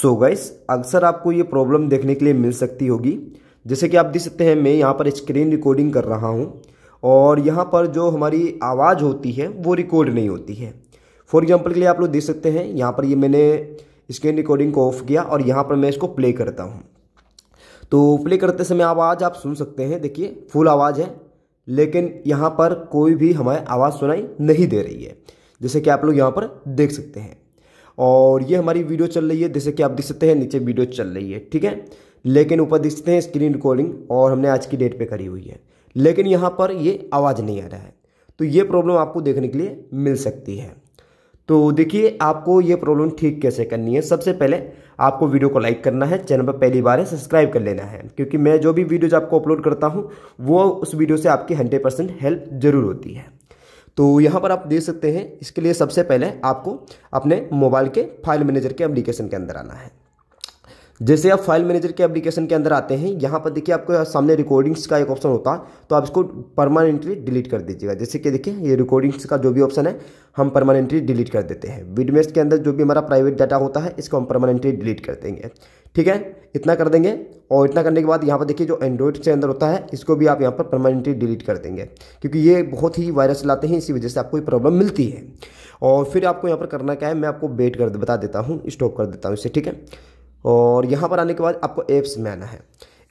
सो so guys अक्सर आपको ये प्रॉब्लम देखने के लिए मिल सकती होगी जैसे कि आप देख सकते हैं मैं यहाँ पर स्क्रीन रिकॉर्डिंग कर रहा हूँ और यहाँ पर जो हमारी आवाज़ होती है वो रिकॉर्ड नहीं होती है फॉर एग्जाम्पल के लिए आप लोग देख सकते हैं यहाँ पर ये मैंने स्क्रीन रिकॉर्डिंग को ऑफ किया और यहाँ पर मैं इसको प्ले करता हूँ तो प्ले करते समय आवाज़ आप सुन सकते हैं देखिए फुल आवाज़ है लेकिन यहाँ पर कोई भी हमारे आवाज़ सुनाई नहीं दे रही है जैसे कि आप लोग यहाँ पर देख सकते हैं और ये हमारी वीडियो चल रही है जैसे कि आप देख सकते हैं नीचे वीडियो चल रही है ठीक है लेकिन ऊपर देख सकते हैं स्क्रीन रिकॉर्डिंग और हमने आज की डेट पर करी हुई है लेकिन यहाँ पर ये आवाज़ नहीं आ रहा है तो ये प्रॉब्लम आपको देखने के लिए मिल सकती है तो देखिए आपको ये प्रॉब्लम ठीक कैसे करनी है सबसे पहले आपको वीडियो को लाइक करना है चैनल पर पहली बार है सब्सक्राइब कर लेना है क्योंकि मैं जो भी वीडियोज आपको अपलोड करता हूँ वो उस वीडियो से आपकी हंड्रेड परसेंट हेल्प जरूर होती है तो यहाँ पर आप देख सकते हैं इसके लिए सबसे पहले आपको अपने मोबाइल के फाइल मैनेजर के एप्लीकेशन के अंदर आना है जैसे आप फाइल मैनेजर के एप्लीकेशन के अंदर आते हैं यहाँ पर देखिए आपके सामने रिकॉर्डिंग्स का एक ऑप्शन होता है तो आप इसको परमानेंटली डिलीट कर दीजिएगा जैसे कि देखिए ये रिकॉर्डिंग्स का जो भी ऑप्शन है हम परमानेंटली डिलीट कर देते हैं विडमेस्ट के अंदर जो भी हमारा प्राइवेट डाटा होता है इसको हम परमानेंटली डिलीट कर देंगे ठीक है इतना कर देंगे और इतना करने के बाद यहाँ पर देखिए जो एंड्रॉइड के अंदर होता है इसको भी आप यहाँ पर परमानेंटली डिलीट कर देंगे क्योंकि ये बहुत ही वायरस लाते हैं इसी वजह से आपको ये प्रॉब्लम मिलती है और फिर आपको यहाँ पर करना क्या है मैं आपको वेट कर बता देता हूँ स्टॉप कर देता हूँ इसे ठीक है और यहाँ पर आने के बाद आपको ऐप्स में आना है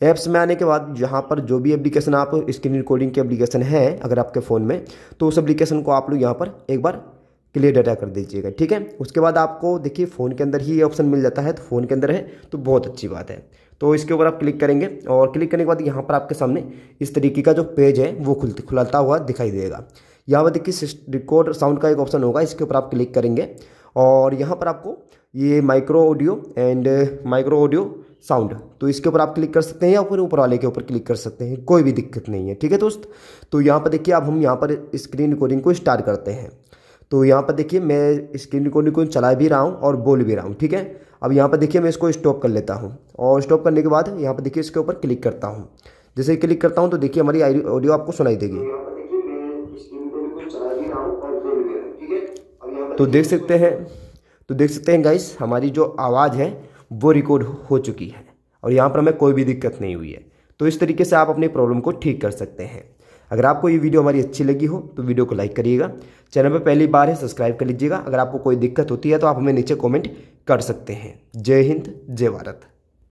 ऐप्स में आने के बाद यहाँ पर जो भी एप्लीकेशन आप स्क्रीन रिकॉर्डिंग की एप्लीकेशन है अगर आपके फ़ोन में तो उस एप्लीकेशन को आप लोग यहाँ पर एक बार क्लियर डाटा कर दीजिएगा ठीक है उसके बाद आपको देखिए फ़ोन के अंदर ही ये ऑप्शन मिल जाता है तो फ़ोन के अंदर है तो बहुत अच्छी बात है तो इसके ऊपर आप क्लिक करेंगे और क्लिक करने के बाद यहाँ पर आपके सामने इस तरीके का जो पेज है वो खुल खुलाता हुआ दिखाई देगा यहाँ पर देखिए रिकॉर्ड साउंड का एक ऑप्शन होगा इसके ऊपर आप क्लिक करेंगे और यहाँ पर आपको ये micro audio and micro audio sound तो इसके ऊपर आप क्लिक कर सकते हैं या फिर ऊपर वाले के ऊपर क्लिक कर सकते हैं कोई भी दिक्कत नहीं है ठीक है दोस्त तो यहाँ पर देखिए अब हम यहाँ पर स्क्रीन रिकॉर्डिंग को स्टार्ट करते हैं तो यहाँ पर देखिए मैं स्क्रीन रिकॉर्डिंग को चला भी रहा हूँ और बोल भी रहा हूँ ठीक है अब यहाँ पर देखिए मैं इसको स्टॉप कर लेता हूँ और स्टॉप करने के बाद यहाँ पर देखिए इसके ऊपर क्लिक करता हूँ जैसे क्लिक करता हूँ तो देखिए हमारी ऑडियो आपको सुनाई देगी तो, तो देख सकते हैं तो देख सकते हैं गाइस हमारी जो आवाज़ है वो रिकॉर्ड हो चुकी है और यहाँ पर हमें कोई भी दिक्कत नहीं हुई है तो इस तरीके से आप अपनी प्रॉब्लम को ठीक कर सकते हैं अगर आपको ये वीडियो हमारी अच्छी लगी हो तो वीडियो को लाइक करिएगा चैनल पर पहली बार है सब्सक्राइब कर लीजिएगा अगर आपको कोई दिक्कत होती है तो आप हमें नीचे कॉमेंट कर सकते हैं जय हिंद जय भारत